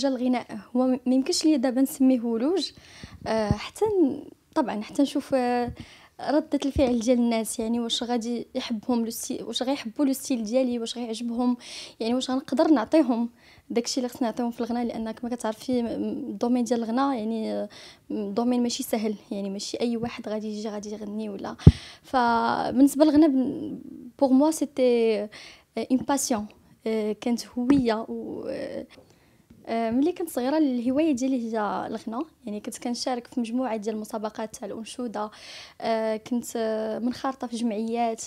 مجال الغناء هو ما يمكنش ليا دابا نسميه ولوج آه، حتى طبعا حتى نشوف آه، ردة الفعل ديال الناس يعني واش غادي يحبهم واش غيحبوا لو ستيل ديالي واش غيعجبهم يعني واش غنقدر نعطيهم داكشي اللي خصني نعطيهم في الغناء لانك ما كتعرفي الدومين ديال الغناء يعني آه، دومين ماشي سهل يعني ماشي اي واحد غادي يجي غادي يغني ولا فبالنسبه للغناء بوغ موا سيتي اون باسيون كانت هويه آه، ملي كنت صغيره الهوايه ديالي هي الغناء يعني كنت كنشارك في مجموعه ديال المسابقات تاع الانشوده آه، كنت آه، منخرطه في جمعيات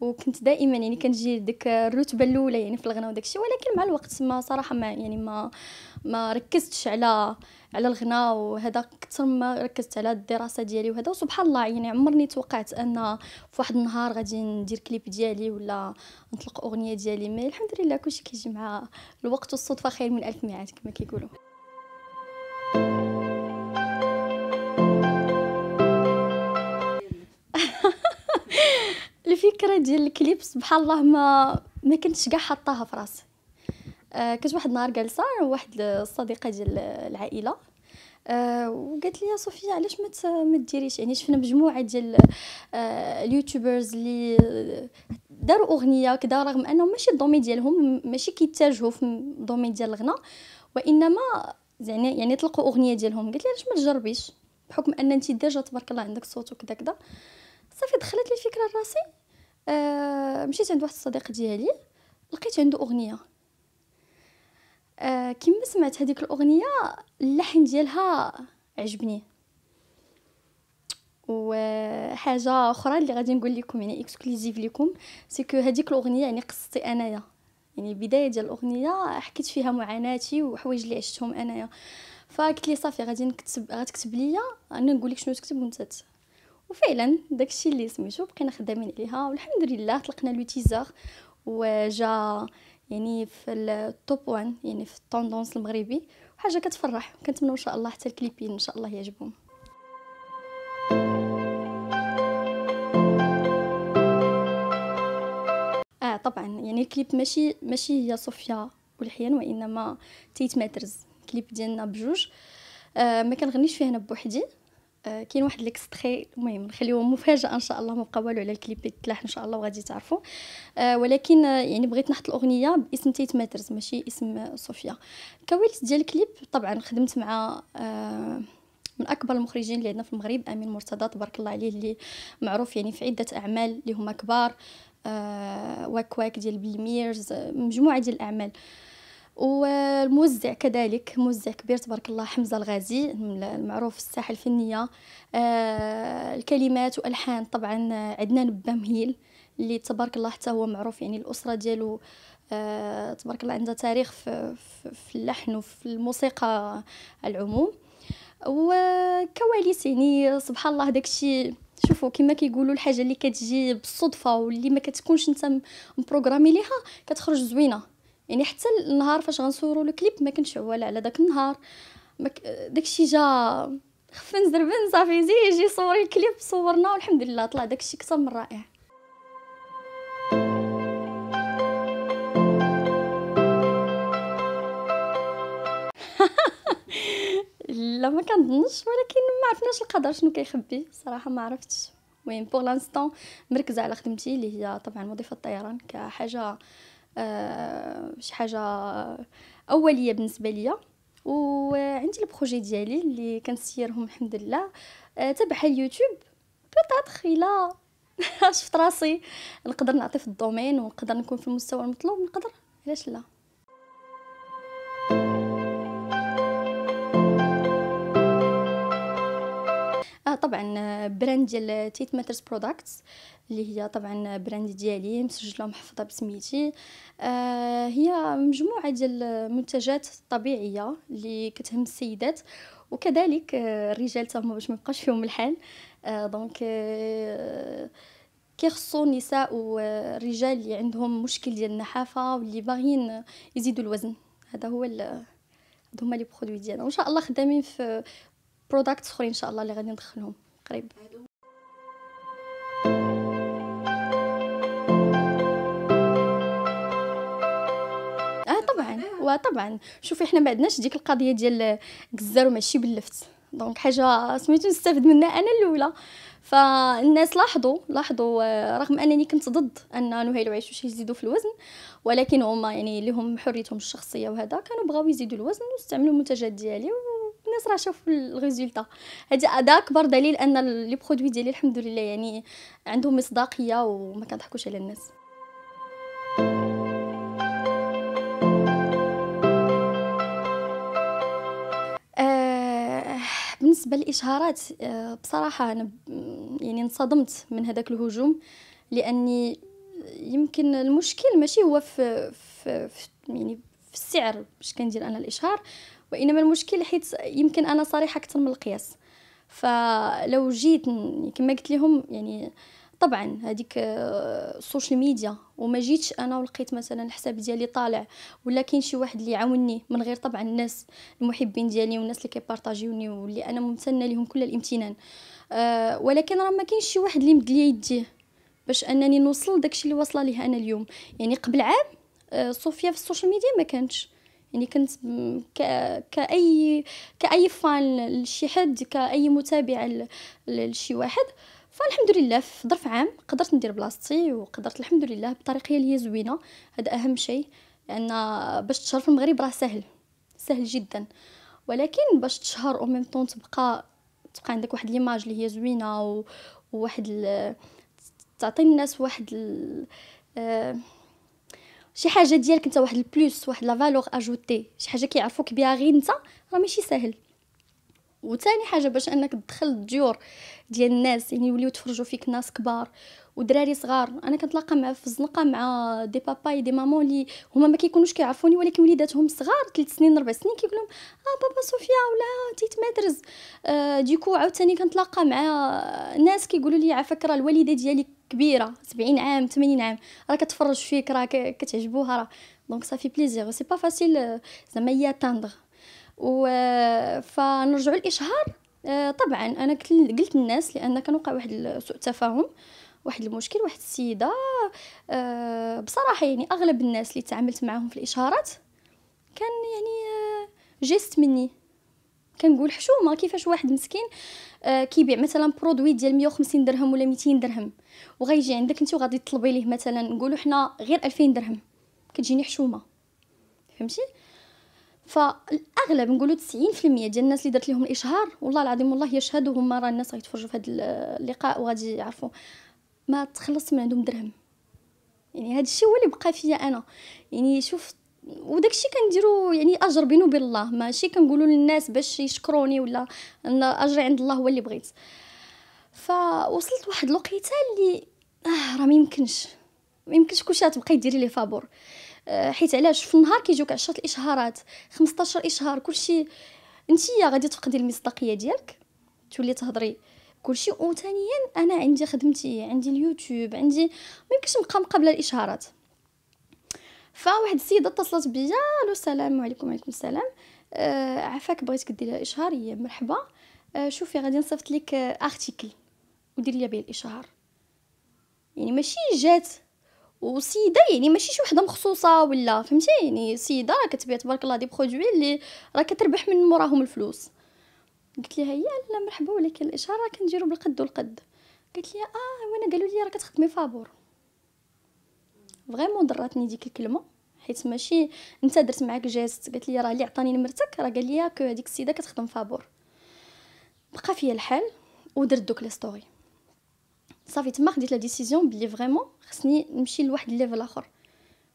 وكنت دائما يعني كنجي ديك الرتبه الاولى يعني في الغناء وداك الشيء ولكن مع الوقت ما صراحه ما يعني ما ما ركزتش على على الغناء وهذا كثر ما ركزت على الدراسه ديالي وهذا وسبحان الله يعني عمرني توقعت ان في واحد النهار غادي ندير كليب ديالي ولا نطلق اغنيه ديالي مي الحمد لله كلشي كيجي مع الوقت والصدفه خير من الف ميعاد كما كيقولوا الفكره ديال الكليب سبحان الله ما ما كنتش كاع حطاها في راسي آه كنت واحد النهار جالسه واحد الصديقه ديال العائله آه وقالت لي صوفيا علاش ما تديريش يعني شفنا مجموعه ديال آه اليوتيوبرز اللي داروا اغنيه كدا رغم انهم ماشي الدومين ديالهم ماشي كيتجهوا في الدومين ديال الغناء وانما يعني يعني طلقوا اغنيه ديالهم قالت لي علاش ما تجربيش بحكم ان انت ديجا تبارك الله عندك صوت وكذا كذا صافي دخلت لي الفكره لراسي آه، مشيت عند واحد الصديق ديالي لقيت عنده اغنيه آه كما سمعت هذيك الاغنيه اللحن ديالها عجبني وحاجه اخرى اللي غادي نقول لكم يعني اكسكلوزيف لكم سكو هذيك الاغنيه يعني قصتي انايا يعني البدايه ديال الاغنيه حكيت فيها معاناتي وحوايج اللي عشتهم انايا فقلت لي صافي غادي نكتب غتكتب ليا انا نقول لك شنو تكتب وانت وفعلا داكشي اللي سميتو بقينا خدامين عليها والحمد لله طلقنا تيزر وجا يعني في التوب 1 يعني في التوندونس المغربي وحاجه كتفرح كنتمنى ان شاء الله حتى الكليبين ان شاء الله يعجبهم اه طبعا يعني الكليب ماشي ماشي هي صوفيا والحيان وانما تيت ماترز كليب ديالنا بجوج آه ما كنغنيش فيه انا بوحدي آه، كاين واحد ليكستري المهم نخليوه مفاجاه ان شاء الله ما والو على الكليب اللي تلاح ان شاء الله وغادي تعرفوا آه، ولكن آه، يعني بغيت نحط الاغنيه باسم تيت ماترز ماشي اسم صوفيا كويلت ديال الكليب طبعا خدمت مع من اكبر المخرجين اللي عندنا في المغرب امين مرتضى تبارك الله عليه اللي معروف يعني في عده اعمال اللي هما كبار واك واك ديال بالميرز مجموعه ديال الاعمال آه والموزع كذلك موزع كبير تبارك الله حمزة الغازي المعروف في الساحة الفنية آه، الكلمات والحان طبعا عدنان بامهيل اللي تبارك الله حتى هو معروف يعني الأسرة ديالو آه، تبارك الله عندها تاريخ في, في اللحن وفي الموسيقى العموم وكواليس يعني سبحان الله داكشي شوفوا كما كيقولوا الحاجه اللي كتجي بالصدفه واللي ما كتكونش انت مبروغرامي ليها كتخرج زوينه يعني حتى النهار فاش غنصوروا الكليب ما كنتش عواله على داك النهار مك... داكشي جا خفن زربن صافي زي يجي صور الكليب صورنا والحمد لله طلع داكشي كثر من رائع لا ما كنظنش ولكن ما عرفناش القدر شنو كيخبي صراحه ما عرفتش المهم بور لانستون مركزه على خدمتي اللي هي طبعا وظيفه الطيران كحاجه آه، شي حاجه اوليه بالنسبه ليا وعندي البروجي ديالي اللي كنسيرهم الحمد لله آه، تبع اليوتيوب بوتاتر الا شفت راسي نقدر نعطي في الدومين ونقدر نكون في المستوى المطلوب نقدر علاش لا طبعا براند ديال تيت ماترز برودكتس اللي هي طبعا براند ديالي مسجله محفظه بسميتي آه، هي مجموعه ديال المنتجات الطبيعيه اللي كتهم السيدات وكذلك الرجال تما باش ما يبقاش فيهم الحال آه، دونك آه، كيخصو النساء والرجال اللي عندهم مشكل ديال النحافه واللي باغيين يزيدوا الوزن هذا هو هذو هما لي برودوي ديالنا وان شاء الله خدامين في برودكتس اخرين ان شاء الله اللي غادي ندخلهم قريب اه طبعا وطبعا شوفي احنا ما عندناش ديك القضيه ديال كزار وماشي باللفت دونك حاجه سميتو نستافد منها انا الاولى فالناس لاحظوا لاحظوا آه، رغم انني كنت ضد ان نهيل وعيش وش يزيدوا في الوزن ولكن هما يعني لهم حريتهم الشخصيه وهذا كانوا بغاو يزيدوا الوزن واستعملوا المنتجات ديالي الناس راه شافوا الريزولتا هذا هذا اكبر دليل ان لي برودوي ديالي الحمد لله يعني عندهم مصداقيه وما كنضحكوش على الناس آه، بالنسبه للاشهارات آه، بصراحه انا يعني انصدمت من هذاك الهجوم لاني يمكن المشكل ماشي هو في, في, في يعني في السعر باش كندير انا الاشهار وانما المشكل حيت يمكن انا صريحه اكثر من القياس فلو جيت كما قلت لهم يعني طبعا هذيك السوشيال ميديا وما جيتش انا ولقيت مثلا الحساب ديالي طالع ولا كاين شي واحد اللي عاوني من غير طبعا الناس المحبين ديالي والناس اللي كيبارطاجيوني واللي انا ممتنه لهم كل الامتنان أه ولكن راه ما كاينش شي واحد اللي مد لي يديه باش انني نوصل داكشي اللي واصله ليه انا اليوم يعني قبل عام أه صوفيا في السوشيال ميديا ما كانتش يعني كنت كأي كأي فان لشي حد كأي متابع لشي واحد فالحمد لله في ظرف عام قدرت ندير بلاصتي وقدرت الحمد لله بطريقه اللي هي زوينه هذا اهم شيء لان باش تشهر في المغرب راه سهل سهل جدا ولكن باش تشهر او ميم طون تبقى تبقى عندك واحد ليماج اللي هي زوينه وواحد ال... تعطي الناس واحد ال... آه، شي حاجه ديالك انت واحد البلوس واحد لا فالور اجوتي شي حاجه كيعرفوك بها غير انت راه ماشي سهل وثاني حاجه باش انك تدخل الديور ديال الناس يعني يوليو تفرجوا فيك ناس كبار ودراري صغار انا كنتلاقى مع في الزنقه مع دي بابا دي مامون اللي هما ما كيكونوش كيعرفوني ولكن وليداتهم صغار 3 سنين 4 سنين كيقول لهم اه بابا صوفيا ولا تيت مدرز آه ديكو عاوتاني كنتلاقى مع ناس كيقولوا لي عفاك راه الوالده ديالك كبيره 70 عام 80 عام راه كتفرج فيك راه كتعجبوها راه دونك صافي بليزير سي با فاسيل زعما هي تاندغ و euh, فنرجعوا الاشهار آه، طبعا انا قلت للناس لان كان وقع واحد سوء تفاهم واحد المشكل واحد السيده آه، بصراحه يعني اغلب الناس اللي تعاملت معاهم في الاشهارات كان يعني آه، جيست مني كنقول حشومه كيفاش واحد مسكين آه كيبيع مثلا برودوي ديال 150 درهم ولا 200 درهم وغيجي عندك انت وغادي تطلبي ليه مثلا نقولوا حنا غير 2000 درهم كتجيني حشومه فهمتي فالاغلب نقولوا 90% ديال الناس اللي درت لهم الاشهار والله العظيم والله يشهدوا هما راه الناس غيتفرجوا في هذا اللقاء وغادي يعرفوا ما تخلصت من عندهم درهم يعني هذا الشيء هو اللي بقى فيا انا يعني شوف وداكشي كنديرو يعني اجر بيني وبين الله ماشي كنقولوا للناس باش يشكروني ولا ان اجري عند الله هو اللي بغيت فوصلت واحد الوقيته اللي اه راه ميمكنش ميمكنش كلشي تبقاي ديري لي فابور اه حيت علاش في النهار كيجيوك عشرة الاشهارات 15 اشهار كلشي انتيا غادي تفقدي المصداقيه ديالك تولي تهضري كلشي وثانيا انا عندي خدمتي عندي اليوتيوب عندي ميمكنش نبقى مقابله الاشهارات فواحد السيده اتصلت بيا الو السلام عليكم وعليكم السلام آه عفاك بغيتك ديري اشهاريه مرحبا آه شوفي غادي نصيفط لك ارتيكل آه، ودير لي به الاشهار يعني ماشي جات وسيده يعني ماشي شي وحده مخصوصه ولا فهمتي يعني سيده راه كتبيع تبارك الله دي برودوي اللي راه كتربح من موراهم الفلوس قلت لها هي لا مرحبا ولكن الاشهار راه كنديرو بالقد والقد قالت لي اه وانا قالوا لي راه كتخدمي فابور فريمون ضراتني ديك الكلمه حيت ماشي انت درت معاك جيست قالت لي راه اللي عطاني نمرتك راه قال لي كو هذيك السيده كتخدم فابور بقى فيا الحال ودرت دوك لي ستوري صافي تما خديت لا ديسيزيون بلي فريمون خصني نمشي لواحد الليفل اخر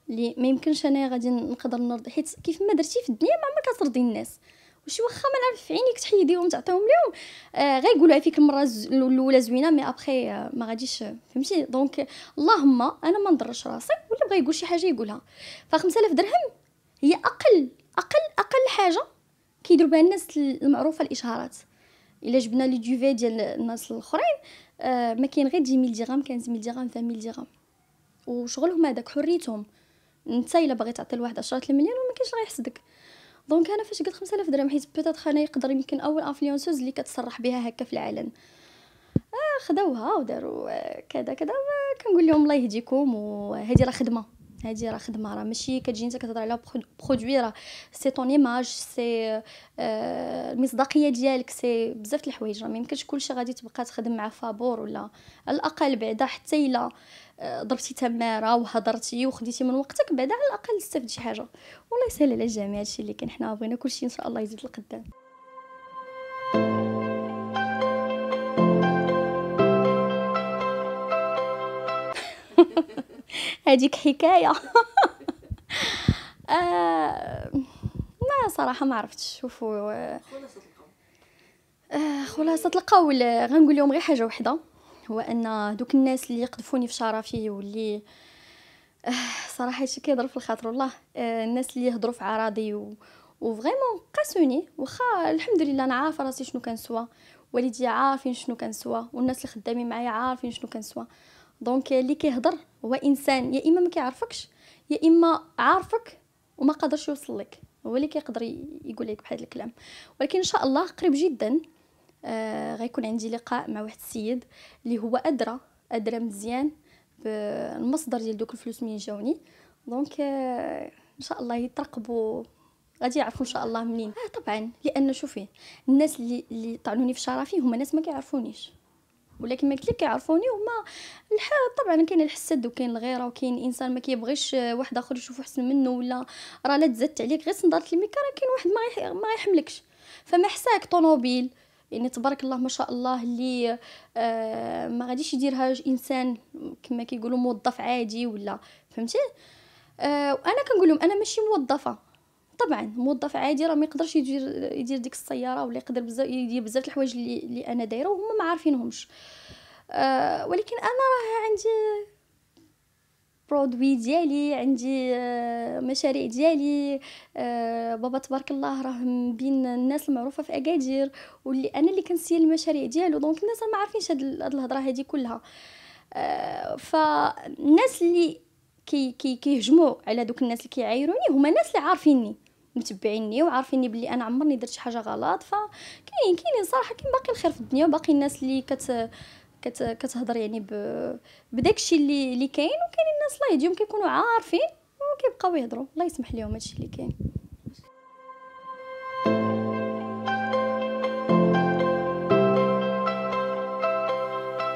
اللي ما يمكنش انا غادي نقدر نرضي حيت كيف ما درتي في الدنيا ما عمرك كترضي الناس وشي واخا ما نعرف في عينيك تحيديهم تعطيهم لهم آه غيقولوها فيك المره الاولى زوينه مي ابخي آه ما غاديش فهمتي دونك اللهم انا ما نضرش راسي ولا بغى يقول شي حاجه يقولها ف 5000 درهم هي اقل اقل اقل حاجه كيديروا بها الناس المعروفه الاشهارات الا جبنا لي ديفي ديال الناس الاخرين آه ما كاين غير 10000 درهم كان 10000 درهم ميل درهم وشغلهم هذاك حريتهم انت الا بغيت تعطي لواحد 10 المليون وما كاينش غيحسدك دونك انا فاش قلت 5000 درهم حيت بيتات انا يقدر يمكن اول انفلونسوز اللي كتصرح بها هكا في العلن آه خداوها وداروا آه، كذا كذا كنقول لهم الله يهديكم وهذه راه خدمه هادي راه خدمه راه ماشي كتجي انت كتهضر على برودوي راه سي طون ايماج سي المصداقيه ديالك سي بزاف د الحوايج راه ميمكنش كلشي غادي تبقى تخدم مع فابور ولا على الاقل بعدا حتى الا آه، ضربتي تماره وهضرتي وخديتي من وقتك بعدا على الاقل استفدتي حاجه والله يسهل على الجميع هادشي اللي كاين حنا بغينا كلشي ان شاء الله يزيد القدام هذيك حكايه آه ما صراحه ما عرفتش شوفوا آه خلاصه القول غنقول لهم غير حاجه وحده هو ان دوك الناس اللي يقذفوني في شرفي واللي آه صراحه هادشي كيضر في الخاطر والله آه الناس اللي يهضروا في عراضي و... وفريمون قاسوني واخا الحمد لله انا عارفه راسي شنو كنسوى والدي عارفين شنو كنسوى والناس اللي خدامين معايا عارفين شنو كنسوى دونك اللي كيهضر هو انسان يا اما ما كيعرفكش يا اما عارفك وما قدرش يوصل لك هو اللي كيقدر يقول لك بحال الكلام ولكن ان شاء الله قريب جدا آه غيكون عندي لقاء مع واحد السيد اللي هو ادرى ادرى مزيان بالمصدر ديال دوك الفلوس منين جاوني دونك آه ان شاء الله يترقبوا غادي يعرفوا ان شاء الله منين آه طبعا لان شوفي الناس اللي اللي طعنوني في شرفي هما ناس ما كيعرفونيش ولكن ما قلت لك كيعرفوني هما طبعا كاين الحسد وكاين الغيره وكاين انسان ما كيبغيش واحد اخر يشوفو حسن منه ولا راه لا تزدت عليك غير صندرت الميكا راه كاين واحد ما ما يحملكش فما حساك طوموبيل يعني تبارك الله ما شاء الله اللي آه ما غاديش يديرها انسان كما كيقولوا موظف عادي ولا فهمتي آه وانا كنقول لهم انا ماشي موظفه طبعا موظف عادي راه ما يقدرش يدير يدير ديك السياره ولا يقدر بزاف يدير بزاف الحوايج اللي, اللي انا دايره وهم ما عارفينهمش أه ولكن انا راه عندي برودوي ديالي عندي آه، مشاريع ديالي آه، بابا تبارك الله راه بين الناس المعروفه في اكادير واللي انا اللي كنسيل المشاريع ديالو دونك الناس ما عارفينش هاد الهضره هادي كلها آه، فالناس اللي كي كي كيهجموا على دوك الناس اللي كيعايروني هما الناس اللي عارفيني متبعيني وعارفيني بلي انا عمرني درت شي حاجه غلط فكاين كاينين صراحه كاين باقي الخير في الدنيا وباقي الناس اللي كت كت كتهضر يعني ب... بداك الشيء اللي اللي كاين وكاين الناس الله يهديهم كيكونوا عارفين وكيبقاو يهضروا الله يسمح لهم هادشي اللي كاين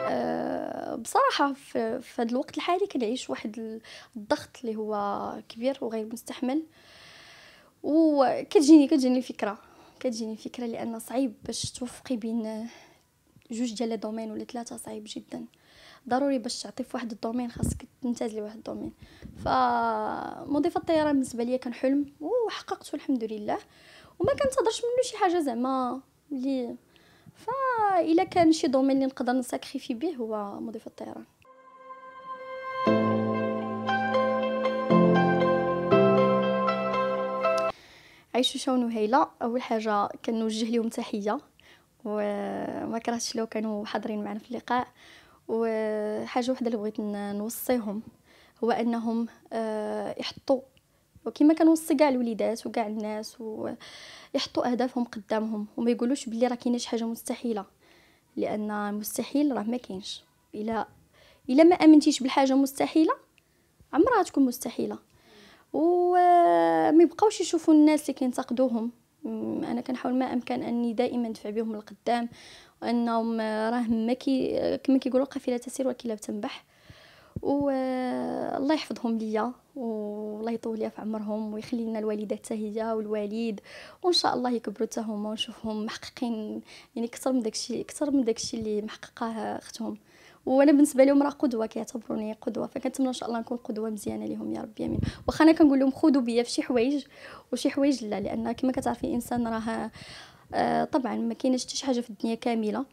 آه، بصراحة في هذا الوقت الحالي كنعيش واحد الضغط اللي هو كبير وغير مستحمل أه وكتجيني كتجيني الفكره كتجيني الفكره لان صعيب باش توفقي بين جوج ديال لي دومين ولا ثلاثه صعيب جدا ضروري باش تعطي في واحد الدومين خاصك تمتاز لواحد الدومين فمضيفه الطيران بالنسبه ليا كان حلم وحققته الحمد لله وما كنتظرش منه شي حاجه زعما لي فإلا كان شي دومين اللي نقدر نساكريفي به هو مضيفه الطيران شون وهيلا اول حاجه كنوجه لهم تحيه وما كرهتش لو كانوا حاضرين معنا في اللقاء وحاجه وحده اللي بغيت نوصيهم هو انهم آه، يحطوا وكما كنوصي كاع الوليدات وكاع الناس ويحطوا اهدافهم قدامهم وما يقولوش بلي راه كاينه شي حاجه مستحيله لان المستحيل راه ما كاينش الا الا ما امنتيش بالحاجه مستحيله عمرها تكون مستحيله وما يبقاوش يشوفوا الناس اللي كينتقدوهم انا كنحاول ما امكن اني دائما ندفع بهم القدام وانهم راه ما كي كما كيقولوا القافله تسير لا تنبح والله الله يحفظهم ليا والله يطول ليا في عمرهم ويخلي لنا الوالده حتى هي والواليد وان شاء الله يكبروا حتى هما ونشوفهم محققين يعني اكثر من داكشي اكثر من داكشي اللي محققاه اختهم وانا بالنسبه لهم راه قدوه كيعتبروني قدوه فكنتمنى ان شاء الله نكون قدوه مزيانه لهم يا ربي امين واخا انا كنقول لهم خذوا بيا في شي حوايج وشي حوايج لا لان كما كتعرفي الانسان راه آه، طبعا ما كاينش حتى شي حاجه في الدنيا كامله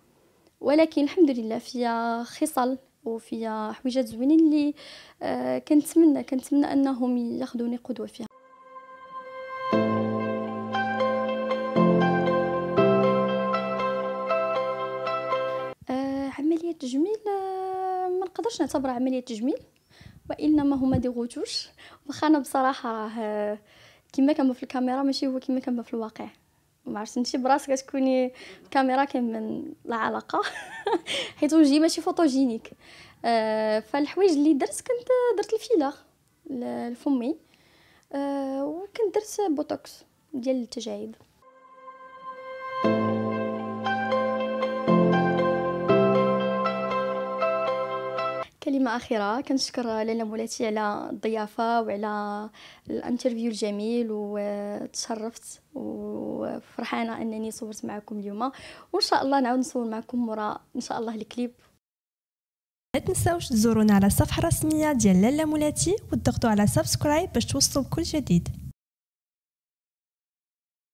ولكن الحمد لله فيها خصال وفيها حويجات زوينين اللي آه، كنتمنى كنتمنى انهم ياخذوني قدوه فيها غوتوش نعتبرها عمليه تجميل وانما هما دي غوتوش واخا انا بصراحه راه كما كان في الكاميرا ماشي هو كما كان في الواقع ما عرفتش انت براسك كتكوني الكاميرا كاين من لا علاقه حيت وجهي ماشي فوتوجينيك آه فالحوايج اللي درت كنت درت الفيلر لفمي آه وكنت درت بوتوكس ديال التجاعيد كلمة أخيرة كنشكر لالا مولاتي على الضيافة وعلى الانترفيو الجميل وتشرفت وفرحانة أنني صورت معكم اليوم وإن شاء الله نعود نصور معكم مرة إن شاء الله الكليب لا تنساوش تزورونا على الصفحة الرسمية ديال لالا مولاتي وتضغطوا على سبسكرايب باش توصلوا بكل جديد